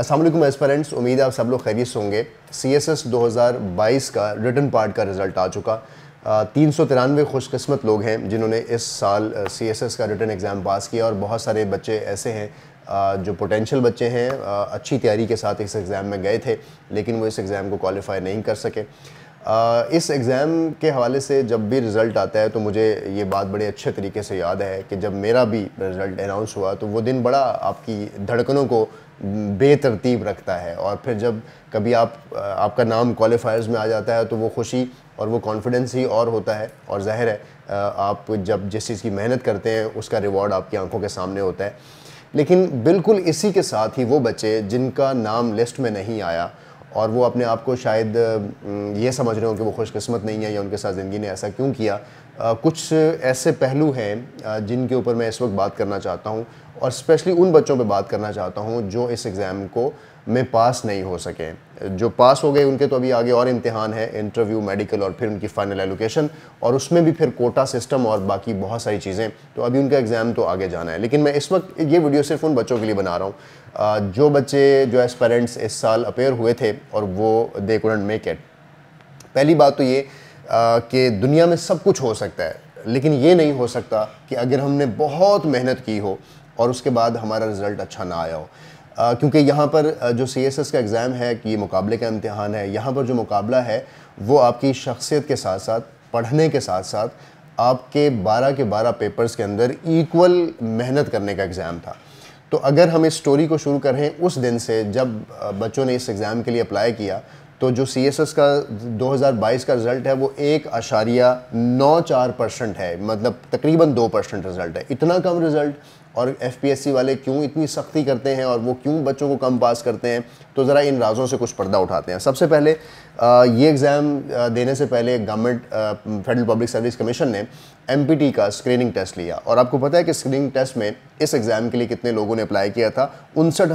Aslam aspirants उम्मीद है आप सब लोग खैरियत होंगे सी एस एस दो हज़ार बाईस का रिटर्न पार्ट का रिज़ल्ट आ चुका तीन सौ तिरानवे खुशकस्मत लोग हैं जिन्होंने इस साल सी एस एस का रिटर्न एग्ज़ाम पास किया और बहुत सारे बच्चे ऐसे हैं जो पोटेंशियल बच्चे हैं अच्छी तैयारी के साथ इस एग्ज़ाम में गए थे लेकिन वो इस एग्ज़ाम को क्वालिफाई नहीं कर सके इस एग्ज़ाम के हवाले से जब भी रिज़ल्ट आता है तो मुझे ये बात बड़े अच्छे तरीके से याद है कि जब मेरा भी रिज़ल्ट अनाउंस हुआ तो वो दिन बड़ा आपकी धड़कनों को बेतरतीब रखता है और फिर जब कभी आप आपका नाम क्वालिफायर्स में आ जाता है तो वो खुशी और वो कॉन्फिडेंस ही और होता है और जाहिर है आप जब जिस चीज़ की मेहनत करते हैं उसका रिवॉर्ड आपकी आंखों के सामने होता है लेकिन बिल्कुल इसी के साथ ही वो बच्चे जिनका नाम लिस्ट में नहीं आया और वो अपने आप को शायद ये समझ रहे हो कि वो खुशकस्मत नहीं है या उनके साथ ज़िंदगी ने ऐसा क्यों किया कुछ ऐसे पहलू हैं जिनके ऊपर मैं इस वक्त बात करना चाहता हूँ और स्पेशली उन बच्चों पे बात करना चाहता हूँ जो इस एग्ज़ाम को में पास नहीं हो सके जो पास हो गए उनके तो अभी आगे और इम्तहान है इंटरव्यू मेडिकल और फिर उनकी फ़ाइनल एलोकेशन और उसमें भी फिर कोटा सिस्टम और बाकी बहुत सारी चीज़ें तो अभी उनका एग्ज़ाम तो आगे जाना है लेकिन मैं इस वक्त ये वीडियो सिर्फ उन बच्चों के लिए बना रहा हूँ जो बच्चे जो एज पेरेंट्स इस साल अपेयर हुए थे और वो दे कुडंट मेक एट पहली बात तो ये कि दुनिया में सब कुछ हो सकता है लेकिन ये नहीं हो सकता कि अगर हमने बहुत मेहनत की हो और उसके बाद हमारा रिज़ल्ट अच्छा ना आया हो क्योंकि यहाँ पर जो सी एस एस का एग्ज़ाम है कि ये मुकाबले का इम्तहान है यहाँ पर जो मुकाबला है वो आपकी शख्सियत के साथ साथ पढ़ने के साथ साथ आपके 12 के 12 पेपर्स के अंदर इक्वल मेहनत करने का एग्ज़ाम था तो अगर हम इस स्टोरी को शुरू करें उस दिन से जब बच्चों ने इस एग्ज़ाम के लिए अप्लाई किया तो जो सी एस एस का 2022 का रिज़ल्ट है वो एक अशारिया नौ चार परसेंट है मतलब तकरीबन दो परसेंट रिज़ल्ट है इतना कम रिज़ल्ट और एफ पी एस सी वाले क्यों इतनी सख्ती करते हैं और वो क्यों बच्चों को कम पास करते हैं तो ज़रा इन राज़ों से कुछ पर्दा उठाते हैं सबसे पहले ये एग्ज़ाम देने से पहले government federal public service commission ने एम का स्क्रीनिंग टेस्ट लिया और आपको पता है कि स्क्रीनिंग टेस्ट में इस एग्ज़ाम के लिए कितने लोगों ने अप्लाई किया था उनसठ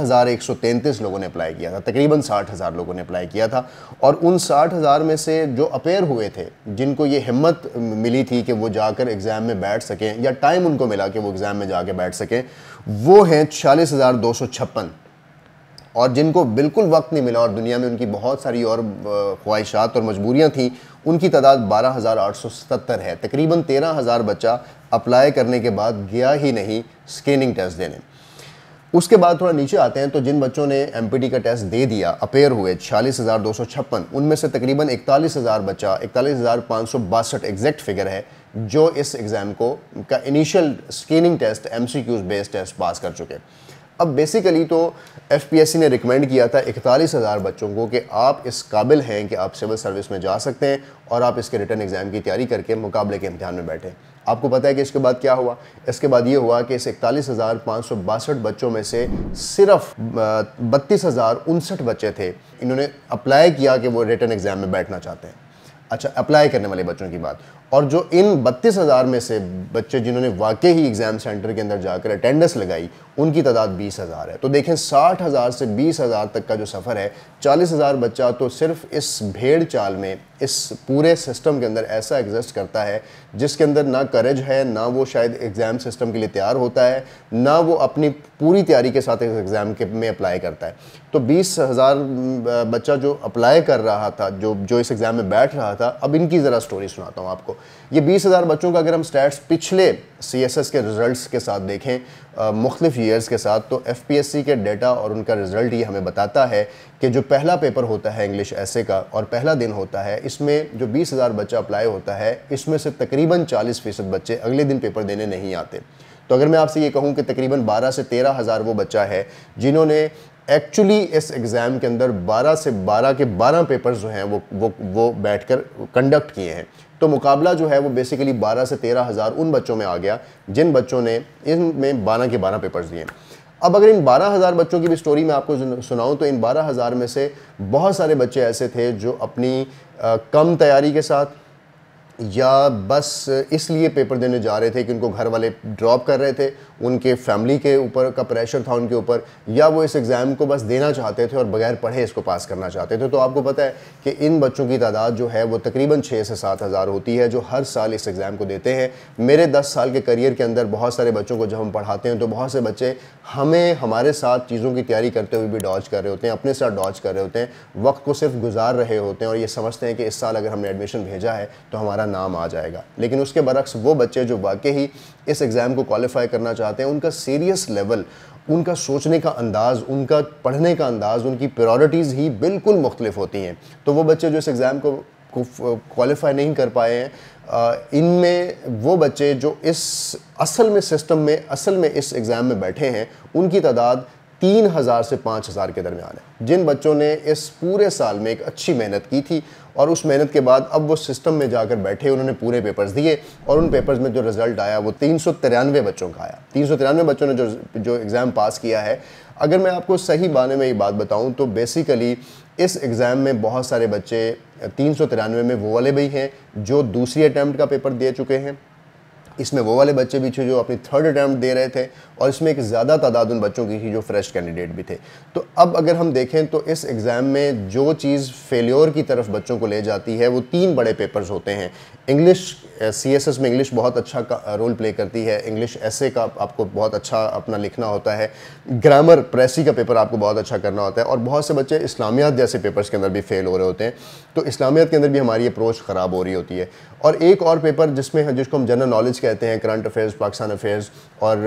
लोगों ने अप्लाई किया था तकरीबन साठ हज़ार लोगों ने अप्लाई किया था और उन साठ हज़ार में से जो अपेयर हुए थे जिनको ये हिम्मत मिली थी कि वो जाकर एग्ज़ाम में बैठ सकें या टाइम उनको मिला कि वो एग्ज़ाम में जाके बैठ सकें वो हैं छियालीस हज़ार दो सौ छप्पन और जिनको बिल्कुल वक्त नहीं मिला और दुनिया में उनकी बहुत सारी और ख्वाहिशात और मजबूरियाँ थीं उनकी तादाद बारह हज़ार आठ सौ सतर है तकरीबन तेरह हज़ार बच्चा अप्लाई करने के बाद गया ही नहीं स्क्रीनिंग टेस्ट देने उसके बाद थोड़ा नीचे आते हैं तो जिन बच्चों ने एम का टेस्ट दे दिया अपेयर हुए छियालीस हज़ार दो सौ छप्पन उनमें से तकरीबन इकतालीस हज़ार बच्चा इकतालीस हज़ार पाँच सौ बासठ एग्जैक्ट फिगर है जो इस एग्ज़ाम को का initial screening test M based test pass कर चुके अब बेसिकली तो एफ ने रिकमेंड किया था इकतालीस हज़ार बच्चों को कि आप इस काबिल हैं कि आप सिविल सर्विस में जा सकते हैं और आप इसके रिटर्न एग्ज़ाम की तैयारी करके मुकाबले के इम्तहान में बैठें आपको पता है कि इसके बाद क्या हुआ इसके बाद ये हुआ कि इस इकतालीस हज़ार पाँच सौ बासठ बच्चों में से सिर्फ बत्तीस हज़ार उनसठ बच्चे थे इन्होंने अप्लाई किया कि वो रिटर्न एग्ज़ाम में बैठना चाहते हैं अच्छा अप्लाई करने वाले बच्चों की बात और जो इन बत्तीस हज़ार में से बच्चे जिन्होंने वाकई ही एग्ज़ाम सेंटर के अंदर जाकर अटेंडेंस लगाई उनकी तादाद बीस हज़ार है तो देखें साठ हज़ार से बीस हज़ार तक का जो सफ़र है चालीस हज़ार बच्चा तो सिर्फ इस भेड़ चाल में इस पूरे सिस्टम के अंदर ऐसा एग्जिस्ट करता है जिसके अंदर ना करेज है ना वो शायद एग्ज़ाम सिस्टम के लिए तैयार होता है ना वो अपनी पूरी तैयारी के साथ एग्ज़ाम के में अप्लाई करता है तो बीस हज़ार बच्चा जो अप्लाई कर रहा था जो जो इस एग्ज़ाम में बैठ रहा था अब इनकी ज़रा स्टोरी सुनाता हूँ आपको ये बीस हज़ार बच्चों का अगर हम स्टैट्स पिछले सी एस एस के रिज़ल्ट के साथ देखें मुख्तफ़ ईयर्स के साथ तो एफ पी एस सी के डेटा और उनका रिज़ल्ट ये हमें बताता है कि जो पहला पेपर होता है इंग्लिश ऐसे का और पहला दिन होता है इसमें जो बीस हज़ार बच्चा अप्लाई होता है इसमें से तकरीबन चालीस फ़ीसद बच्चे अगले दिन पेपर देने नहीं आते तो अगर मैं आपसे ये कहूँ कि तकरीबन बारह से तेरह हज़ार वो बच्चा है जिन्होंने एक्चुअली इस एग्ज़ाम के अंदर 12 से 12 के 12 पेपर्स जो हैं वो वो वो बैठकर कंडक्ट किए हैं तो मुकाबला जो है वो बेसिकली बारह से तेरह हज़ार उन बच्चों में आ गया जिन बच्चों ने इनमें बारह के बारह पेपर्स दिए अब अगर इन 12000 बच्चों की भी स्टोरी मैं आपको सुनाऊं तो इन 12000 में से बहुत सारे बच्चे ऐसे थे जो अपनी आ, कम तैयारी के साथ या बस इसलिए पेपर देने जा रहे थे कि उनको घर वाले ड्रॉप कर रहे थे उनके फैमिली के ऊपर का प्रेशर था उनके ऊपर या वो इस एग्ज़ाम को बस देना चाहते थे और बगैर पढ़े इसको पास करना चाहते थे तो आपको पता है कि इन बच्चों की तादाद जो है वो तकरीबन छः से सात हज़ार होती है जो हर साल इस एग्ज़ाम को देते हैं मेरे दस साल के करियर के अंदर बहुत सारे बच्चों को जब हम पढ़ाते हैं तो बहुत से बच्चे हमें हमारे साथ चीज़ों की तैयारी करते हुए भी डॉज कर रहे होते हैं अपने साथ डॉज कर रहे होते हैं वक्त को सिर्फ गुजार रहे होते हैं और ये समझते हैं कि इस साल अगर हमने एडमिशन भेजा है तो हमारा हमारा नाम आ जाएगा लेकिन उसके बरक्स वो बच्चे जो वाकई ही इस एग्ज़ाम को क्वालिफाई करना चाहते हैं उनका सीरियस लेवल उनका सोचने का अंदाज़ उनका पढ़ने का अंदाज़ उनकी प्रायोरिटीज़ ही बिल्कुल मुख्तलिफ होती हैं तो वो बच्चे जो इस एग्ज़ाम को क्वालिफाई नहीं कर पाए हैं इनमें वो बच्चे जो इस असल में सिस्टम में असल में इस एग्ज़ाम में बैठे हैं उनकी तादाद तीन हज़ार से पाँच हज़ार के दरमियान है जिन बच्चों ने इस पूरे साल में एक अच्छी मेहनत की थी और उस मेहनत के बाद अब वो सिस्टम में जाकर बैठे उन्होंने पूरे पेपर्स दिए और उन पेपर्स में जो रिज़ल्ट आया वो तीन सौ तिरानवे बच्चों का आया तीन सौ तिरानवे बच्चों ने जो जो एग्ज़ाम पास किया है अगर मैं आपको सही बाने में ये बात बताऊँ तो बेसिकली इस एग्ज़ाम में बहुत सारे बच्चे तीन सौ तिरानवे में वो वाले भी हैं जो दूसरी अटैम्प्ट का पेपर दे चुके हैं इसमें वो वाले बच्चे भी थे जो अपनी थर्ड अटैम्प्ट दे रहे थे और इसमें एक ज़्यादा तादाद उन बच्चों की थी जो फ्रेश कैंडिडेट भी थे तो अब अगर हम देखें तो इस एग्ज़ाम में जो चीज़ फेलियोर की तरफ बच्चों को ले जाती है वो तीन बड़े पेपर्स होते हैं इंग्लिश सी एस एस में इंग्लिश बहुत अच्छा रोल प्ले uh, करती है इंग्लिश ऐसे का आपको बहुत अच्छा अपना लिखना होता है ग्रामर प्रेसी का पेपर आपको बहुत अच्छा करना होता है और बहुत से बच्चे इस्लामियात जैसे पेपर्स के अंदर भी फेल हो रहे होते हैं तो इस्लामियात के अंदर भी हमारी अप्रोच ख़राब हो रही होती है और एक और पेपर जिसमें जिसको हम जनरल नॉलेज कहते हैं करंट अफेयर्स पाकिस्तान अफेयर्स और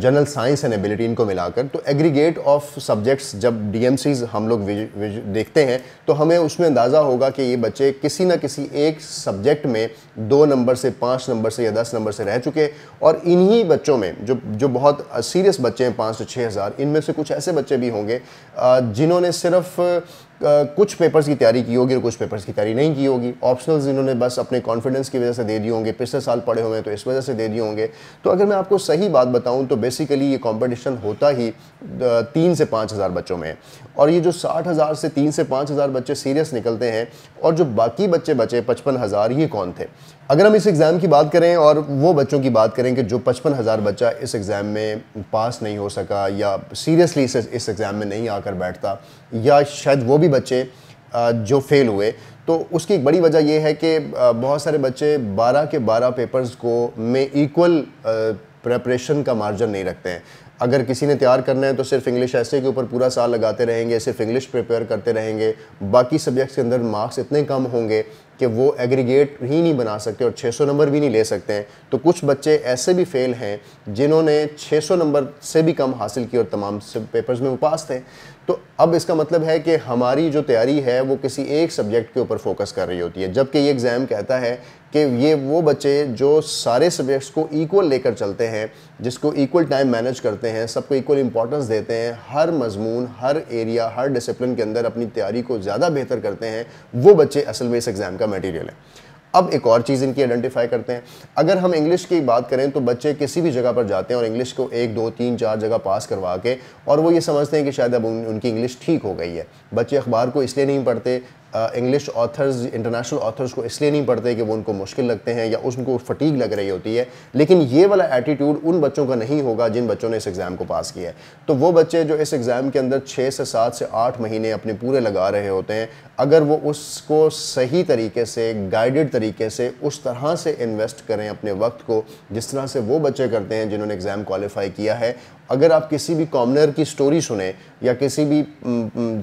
जनरल साइंस एंड एबिलिटी इनको मिलाकर तो एग्रीगेट ऑफ सब्जेक्ट्स जब डी हम लोग देखते हैं तो हमें उसमें अंदाज़ा होगा कि ये बच्चे किसी ना किसी एक सब्जेक्ट में दो नंबर से पाँच नंबर से या दस नंबर से रह चुके और इन्हीं बच्चों में जो जो बहुत सीरियस बच्चे हैं पाँच से छः हज़ार इनमें से कुछ ऐसे बच्चे भी होंगे जिन्होंने सिर्फ कुछ पेपर्स की तैयारी की होगी और कुछ पेपर्स की तैयारी नहीं की होगी ऑप्शनल्स इन्होंने बस अपने कॉन्फिडेंस की वजह से दे दिए होंगे पिछले साल पढ़े हुए हैं तो इस वजह से दे दिए होंगे तो अगर मैं आपको सही बात बताऊँ तो बेसिकली ये कॉम्पिटिशन होता ही तीन से पाँच हज़ार बच्चों में और ये जो साठ हज़ार से तीन से पाँच हज़ार बच्चे सीरियस निकलते हैं और जो बाकी बच्चे बचे पचपन हज़ार ये कौन थे अगर हम इस एग्ज़ाम की बात करें और वो बच्चों की बात करें कि जो पचपन हज़ार बच्चा इस एग्ज़ाम में पास नहीं हो सका या सीरियसली इस एग्ज़ाम में नहीं आकर बैठता या शायद वो भी बच्चे जो फेल हुए तो उसकी एक बड़ी वजह यह है कि बहुत सारे बच्चे 12 के 12 पेपर्स को में इक्वल प्रेपरेशन का मार्जिन नहीं रखते हैं अगर किसी ने तैयार करना है तो सिर्फ इंग्लिश ऐसे के ऊपर पूरा साल लगाते रहेंगे सिर्फ इंग्लिश प्रिपेयर करते रहेंगे बाकी सब्जेक्ट्स के अंदर मार्क्स इतने कम होंगे कि वो एग्रीगेट ही नहीं बना सकते और 600 नंबर भी नहीं ले सकते हैं तो कुछ बच्चे ऐसे भी फेल हैं जिन्होंने 600 नंबर से भी कम हासिल किए और तमाम पेपर्स में वो पास थे तो अब इसका मतलब है कि हमारी जो तैयारी है वो किसी एक सब्जेक्ट के ऊपर फोकस कर रही होती है जबकि ये एग्ज़ाम कहता है कि ये वो बच्चे जो सारे सब्जेक्ट्स को इक्वल लेकर चलते हैं जिसको इक्वल टाइम मैनेज करते हैं सबको इक्वल इंपॉर्टेंस देते हैं हर मजमून हर एरिया हर डिसिप्लिन के अंदर अपनी तैयारी को ज़्यादा बेहतर करते हैं वो बच्चे असल में इस एग्ज़ाम का मटीरियल है अब एक और चीज़ इनकी आइडेंटिफाई करते हैं अगर हम इंग्लिश की बात करें तो बच्चे किसी भी जगह पर जाते हैं और इंग्लिश को एक दो तीन चार जगह पास करवा के और वो ये समझते हैं कि शायद अब उन, उनकी इंग्लिश ठीक हो गई है बच्चे अखबार को इसलिए नहीं पढ़ते इंग्लिश ऑथर्स इंटरनेशनल ऑथर्स को इसलिए नहीं पढ़ते कि वो उनको मुश्किल लगते हैं या उनको फटीक लग रही होती है लेकिन ये वाला एटीट्यूड उन बच्चों का नहीं होगा जिन बच्चों ने इस एग्ज़ाम को पास किया है तो वो बच्चे जो इस एग्ज़ाम के अंदर छः से सात से आठ महीने अपने पूरे लगा रहे होते हैं अगर वो उसको सही तरीके से गाइडेड तरीके से उस तरह से इन्वेस्ट करें अपने वक्त को जिस तरह से वो बच्चे करते हैं जिन्होंने एग्ज़ाम क्वालिफाई किया है अगर आप किसी भी कॉमनर की स्टोरी सुने या किसी भी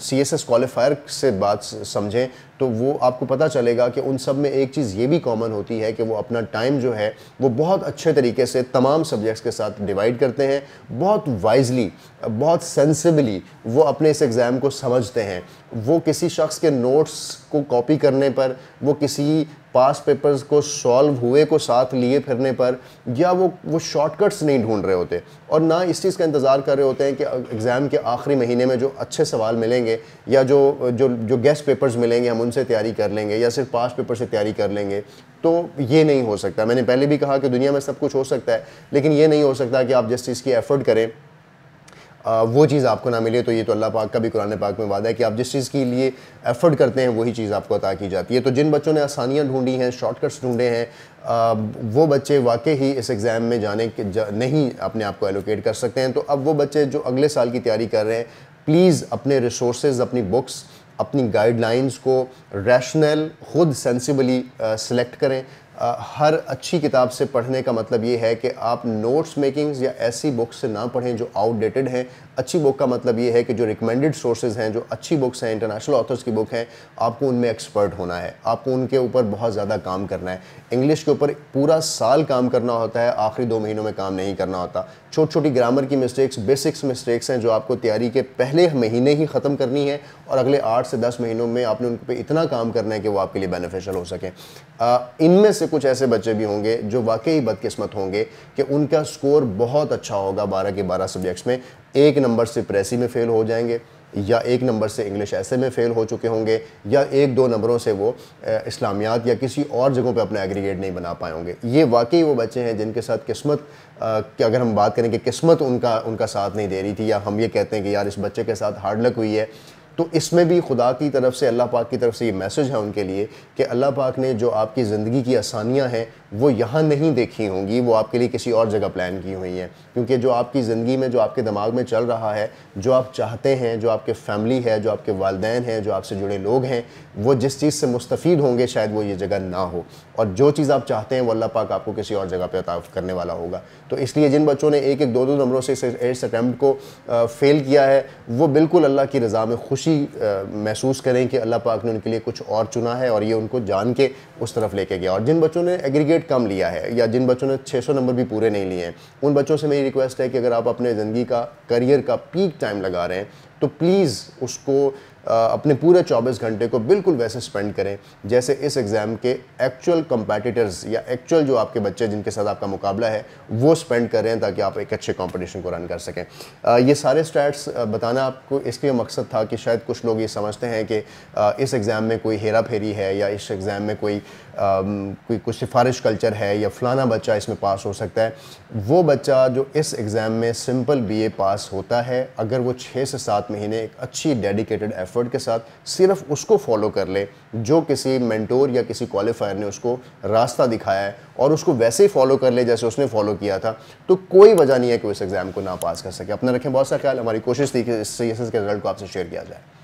सी एस एस क्वालिफायर से बात समझें तो वो आपको पता चलेगा कि उन सब में एक चीज़ ये भी कॉमन होती है कि वो अपना टाइम जो है वो बहुत अच्छे तरीके से तमाम सब्जेक्ट्स के साथ डिवाइड करते हैं बहुत वाइजली बहुत सेंसिबली वो अपने इस एग्ज़ाम को समझते हैं वो किसी शख्स के नोट्स को कॉपी करने पर वो किसी पास पेपर्स को सॉल्व हुए को साथ लिए फिरने पर या वो वो शॉर्टकट्स नहीं ढूंढ रहे होते और ना इस चीज़ का इंतज़ार कर रहे होते हैं कि एग्ज़ाम के आखिरी महीने में जो अच्छे सवाल मिलेंगे या जो जो जो गेस्ट पेपर्स मिलेंगे हम उनसे तैयारी कर लेंगे या सिर्फ पास पेपर से तैयारी कर लेंगे तो ये नहीं हो सकता मैंने पहले भी कहा कि दुनिया में सब कुछ हो सकता है लेकिन ये नहीं हो सकता कि आप जिस चीज़ की एफ़र्ट करें वो चीज़ आपको ना मिले तो ये तो अल्लाह पाक का भी कुरान पाक में वादा है कि आप जिस चीज़ के लिए एफर्ट करते हैं वही चीज़ आपको अता की जाती है तो जिन बच्चों ने आसानियाँ ढूंढी हैं शॉर्टकट्स ढूंढे हैं वो बच्चे वाकई ही इस एग्ज़ाम में जाने के जा, नहीं अपने आप को एलोकेट कर सकते हैं तो अब वो बच्चे जो अगले साल की तैयारी कर रहे हैं प्लीज़ अपने रिसोर्स अपनी बुक्स अपनी गाइडलाइंस को रैशनल ख़ुद सेंसिबली सेलेक्ट करें हर अच्छी किताब से पढ़ने का मतलब ये है कि आप नोट्स मेकिंग्स या ऐसी बुक से ना पढ़ें जो आउटडेटेड हैं अच्छी बुक का मतलब ये है कि जो रिकमेंडेड सोर्सेज हैं जो अच्छी बुक्स हैं इंटरनेशनल ऑथर्स की बुक हैं आपको उनमें एक्सपर्ट होना है आपको उनके ऊपर बहुत ज़्यादा काम करना है इंग्लिश के ऊपर पूरा साल काम करना होता है आखिरी दो महीनों में काम नहीं करना होता छोटी छोटी ग्रामर की मिस्टेक्स बेसिक्स मिस्टेक्स हैं जो आपको तैयारी के पहले महीने ही ख़त्म करनी है और अगले आठ से दस महीनों में आपने उन पर इतना काम करना है कि वो आपके लिए बेनिफिशियल हो सकें इनमें से से कुछ ऐसे बच्चे भी होंगे जो वाकई बदकिस्मत होंगे कि उनका स्कोर बहुत अच्छा होगा बारह के बारह सब्जेक्ट्स में एक नंबर से प्रेसी में फ़ेल हो जाएंगे या एक नंबर से इंग्लिश ऐसे में फ़ेल हो चुके होंगे या एक दो नंबरों से वो इस्लामियात या किसी और जगहों पे अपना एग्रीगेट नहीं बना पाए होंगे ये वाकई वो बच्चे हैं जिनके साथ किस्मत कि अगर हम बात करें कि किस्मत उनका उनका साथ नहीं दे रही थी या हम ये कहते हैं कि यार इस बच्चे के साथ हार्ड लक हुई है तो इसमें भी खुदा की तरफ से अल्लाह पाक की तरफ से ये मैसेज है उनके लिए कि अल्लाह पाक ने जो आपकी ज़िंदगी की आसानियाँ हैं वो यहाँ नहीं देखी होंगी वो आपके लिए किसी और जगह प्लान की हुई हैं क्योंकि जो आपकी ज़िंदगी में जो आपके दिमाग में चल रहा है जो आप चाहते हैं जो आपके फैमिली है जो आपके वालदे हैं जो आपसे जुड़े लोग हैं वो जिस चीज़ से मुस्तफ़ होंगे शायद वो ये जगह ना हो और जो चीज़ आप चाहते हैं वो अल्लाह पाक आपको किसी और जगह पर अताफ करने वाला होगा तो इसलिए जिन बच्चों ने एक एक दो दो नंबरों से इस अटैम्प्ट को फ़ेल किया है वो बिल्कुल अल्लाह की रज़ा में खुशी महसूस करें कि अल्लाह पाक ने उनके लिए कुछ और चुना है और ये उनको जान के उस तरफ लेके गया और जिन बच्चों ने एग्रीगेट ग्रेड कम लिया है या जिन बच्चों ने 600 नंबर भी पूरे नहीं लिए हैं उन बच्चों से मेरी रिक्वेस्ट है कि अगर आप अपने ज़िंदगी का करियर का पीक टाइम लगा रहे हैं तो प्लीज़ उसको अपने पूरे 24 घंटे को बिल्कुल वैसे स्पेंड करें जैसे इस एग्ज़ाम के एक्चुअल कंपेटिटर्स या एक्चुअल जो आपके बच्चे जिनके साथ आपका मुकाबला है वो स्पेंड कर रहे हैं ताकि आप एक अच्छे कॉम्पिटिशन को रन कर सकें ये सारे स्टैट्स बताना आपको इसलिए मकसद था कि शायद कुछ लोग ये समझते हैं कि इस एग्ज़ाम में कोई हेरा फेरी है या इस एग्ज़ाम में कोई कोई कुछ सिफारिश कल्चर है या फ़लाना बच्चा इसमें पास हो सकता है वो बच्चा जो इस एग्ज़ाम में सिंपल बी पास होता है अगर वो छः से सात महीने एक अच्छी डेडिकेटेड एफर्ट एफर्ट के साथ सिर्फ उसको फॉलो कर ले जो किसी मेंटोर या किसी क्वालिफायर ने उसको रास्ता दिखाया है और उसको वैसे ही फॉलो कर ले जैसे उसने फॉलो किया था तो कोई वजह नहीं है कि उस एग्ज़ाम को ना पास कर सके अपना रखें बहुत सा ख्याल हमारी कोशिश थी कि इस के रिजल्ट को आपसे शेयर किया जाए